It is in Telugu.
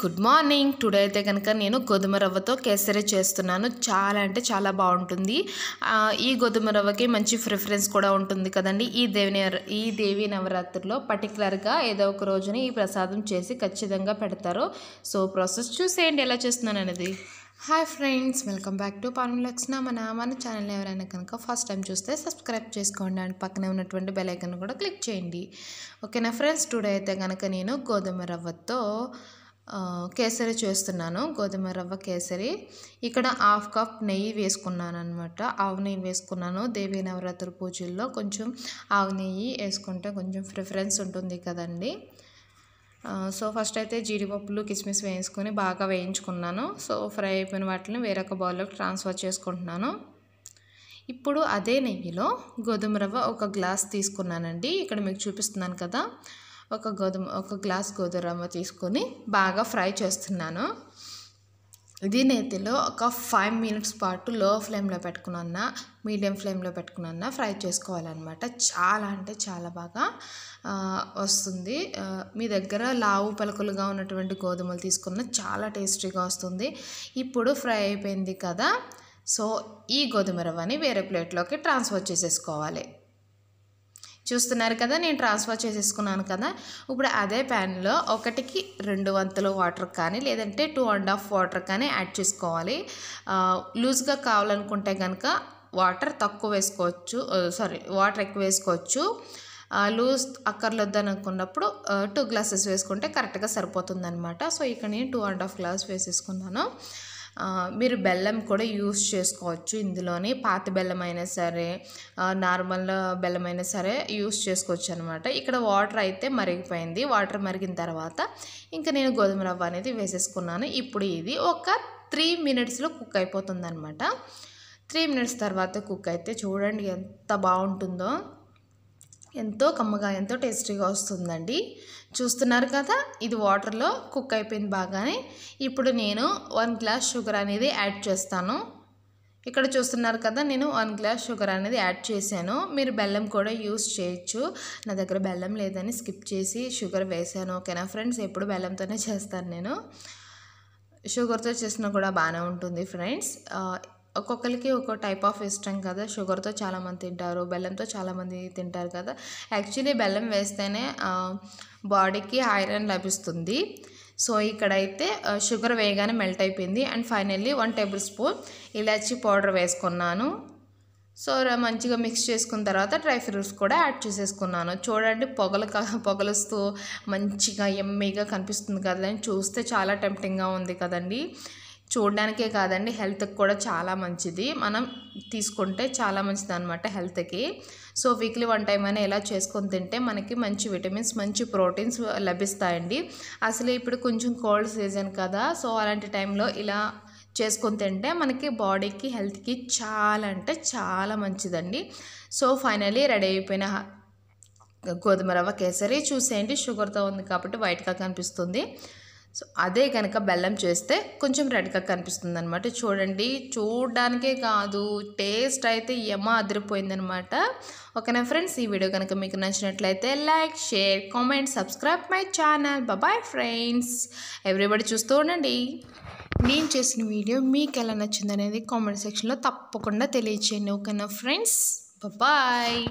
గుడ్ మార్నింగ్ టుడే అయితే కనుక నేను గోధుమ రవ్వతో కేసరి చేస్తున్నాను చాలా అంటే చాలా బాగుంటుంది ఈ గోధుమ రవ్వకి మంచి ప్రిఫరెన్స్ కూడా ఉంటుంది కదండి ఈ దేవి ఈ దేవి నవరాత్రిలో పర్టికులర్గా ఏదో ఒక రోజున ఈ ప్రసాదం చేసి ఖచ్చితంగా పెడతారు సో ప్రాసెస్ చూసేయండి ఎలా చేస్తున్నాను అనేది hi friends welcome back to Pavan Lakshmana మన మన ఛానల్ ఎవరైనా కనుక ఫస్ట్ టైం చూస్తే సబ్స్క్రైబ్ చేసుకోండి అండ్ పక్కనే ఉన్నటువంటి బెల్ ఐకన్ కూడా క్లిక్ చేయండి ఓకేనా ఫ్రెండ్స్ టుడే అయితే కనుక నేను గోధుమ రవ్వతో కేసరి చేస్తున్నాను గోధుమ రవ్వ కేసరి ఇక్కడ హాఫ్ కప్ నెయ్యి వేసుకున్నాను అనమాట ఆవు నెయ్యి వేసుకున్నాను దేవీ నవరాత్రి పూజల్లో కొంచెం ఆవు నెయ్యి వేసుకుంటే కొంచెం ప్రిఫరెన్స్ ఉంటుంది కదండి సో ఫస్ట్ అయితే జీడిపప్పులు కిస్మిస్ వేయించుకొని బాగా వేయించుకున్నాను సో ఫ్రై అయిపోయిన వాటిని వేరొక బౌల్లోకి ట్రాన్స్ఫర్ చేసుకుంటున్నాను ఇప్పుడు అదే నెయ్యిలో గోధుమ రవ్వ ఒక గ్లాస్ తీసుకున్నానండి ఇక్కడ మీకు చూపిస్తున్నాను కదా ఒక గోధుమ ఒక గ్లాస్ గోధుమ తీసుకొని బాగా ఫ్రై చేస్తున్నాను ఇది నేతిలో ఒక ఫైవ్ మినిట్స్ పాటు లో ఫ్లేమ్లో పెట్టుకున్న మీడియం ఫ్లేమ్లో పెట్టుకున్న ఫ్రై చేసుకోవాలన్నమాట చాలా అంటే చాలా బాగా వస్తుంది మీ దగ్గర లావు పలుకులుగా ఉన్నటువంటి గోధుమలు తీసుకున్న చాలా టేస్టీగా వస్తుంది ఇప్పుడు ఫ్రై అయిపోయింది కదా సో ఈ గోధుమ రవ్వని వేరే ప్లేట్లోకి ట్రాన్స్ఫర్ చేసేసుకోవాలి చూస్తున్నారు కదా నేను ట్రాన్స్ఫర్ చేసేసుకున్నాను కదా ఇప్పుడు అదే ప్యాన్లో ఒకటికి రెండు వంతులు వాటర్ కానీ లేదంటే టూ అండ్ హాఫ్ వాటర్ కానీ యాడ్ చేసుకోవాలి లూజ్గా కావాలనుకుంటే కనుక వాటర్ తక్కువ వేసుకోవచ్చు సారీ వాటర్ ఎక్కువ వేసుకోవచ్చు లూజ్ అక్కర్లొద్దు అనుకున్నప్పుడు టూ గ్లాసెస్ వేసుకుంటే కరెక్ట్గా సరిపోతుందనమాట సో ఇక్కడ నేను టూ అండ్ హాఫ్ గ్లాస్ వేసేసుకున్నాను మీరు బెల్లం కూడా యూస్ చేసుకోవచ్చు ఇందులోనే పాత బెల్లం అయినా సరే నార్మల్ బెల్లం అయినా సరే యూస్ చేసుకోవచ్చు అనమాట ఇక్కడ వాటర్ అయితే మరిగిపోయింది వాటర్ మరిగిన తర్వాత ఇంకా నేను గోధుమ రవ్వ అనేది వేసేసుకున్నాను ఇప్పుడు ఇది ఒక త్రీ మినిట్స్లో కుక్ అయిపోతుంది అనమాట త్రీ మినిట్స్ తర్వాత కుక్ అయితే చూడండి ఎంత బాగుంటుందో ఎంతో కమ్మగా ఎంతో టేస్టీగా వస్తుందండి చూస్తున్నారు కదా ఇది వాటర్లో కుక్ అయిపోయింది బాగానే ఇప్పుడు నేను వన్ గ్లాస్ షుగర్ అనేది యాడ్ చేస్తాను ఇక్కడ చూస్తున్నారు కదా నేను వన్ గ్లాస్ షుగర్ అనేది యాడ్ చేశాను మీరు బెల్లం కూడా యూస్ చేయొచ్చు నా దగ్గర బెల్లం లేదని స్కిప్ చేసి షుగర్ వేసాను ఓకేనా ఫ్రెండ్స్ ఎప్పుడు బెల్లంతోనే చేస్తాను నేను షుగర్తో చేసినా కూడా బాగానే ఉంటుంది ఫ్రెండ్స్ ఒక్కొక్కరికి ఒక్కో టైప్ ఆఫ్ ఇష్టం కదా షుగర్తో చాలామంది తింటారు బెల్లంతో చాలామంది తింటారు కదా యాక్చువల్లీ బెల్లం వేస్తేనే బాడీకి ఐరన్ లభిస్తుంది సో ఇక్కడైతే షుగర్ వేయగానే మెల్ట్ అయిపోయింది and finally one tablespoon ఇలాచీ పౌడర్ వేసుకున్నాను సో మంచిగా మిక్స్ చేసుకున్న తర్వాత డ్రై ఫ్రూట్స్ కూడా యాడ్ చేసేసుకున్నాను చూడండి పొగలు పొగలుస్తూ మంచిగా ఎమ్మీగా కనిపిస్తుంది కదా చూస్తే చాలా టెంప్టింగ్గా ఉంది కదండి చూడడానికే కాదండి హెల్త్కి కూడా చాలా మంచిది మనం తీసుకుంటే చాలా మంచిది అనమాట హెల్త్కి సో వీక్లీ వన్ టైం అయినా ఇలా చేసుకొని తింటే మనకి మంచి విటమిన్స్ మంచి ప్రోటీన్స్ లభిస్తాయండి అసలు ఇప్పుడు కొంచెం కోల్డ్ సీజన్ కదా సో అలాంటి టైంలో ఇలా చేసుకొని తింటే మనకి బాడీకి హెల్త్కి చాలా అంటే చాలా మంచిదండి సో ఫైనలీ రెడీ అయిపోయిన గోధుమ రవ్వ కేసరి చూసేయండి షుగర్తో ఉంది కాబట్టి వైట్గా కనిపిస్తుంది సో అదే కనుక బెల్లం చేస్తే కొంచెం రెడ్గా కనిపిస్తుంది అనమాట చూడండి చూడడానికే కాదు టేస్ట్ అయితే అదిరిపోయింది అనమాట ఓకేనా ఫ్రెండ్స్ ఈ వీడియో కనుక మీకు నచ్చినట్లయితే like share comment subscribe my channel bye friends everybody చూస్తూ ఉండండి నేను చేసిన వీడియో మీకు ఎలా నచ్చిందనేది కామెంట్ సెక్షన్లో తప్పకుండా తెలియచేయండి ఓకేనా ఫ్రెండ్స్ బాయ్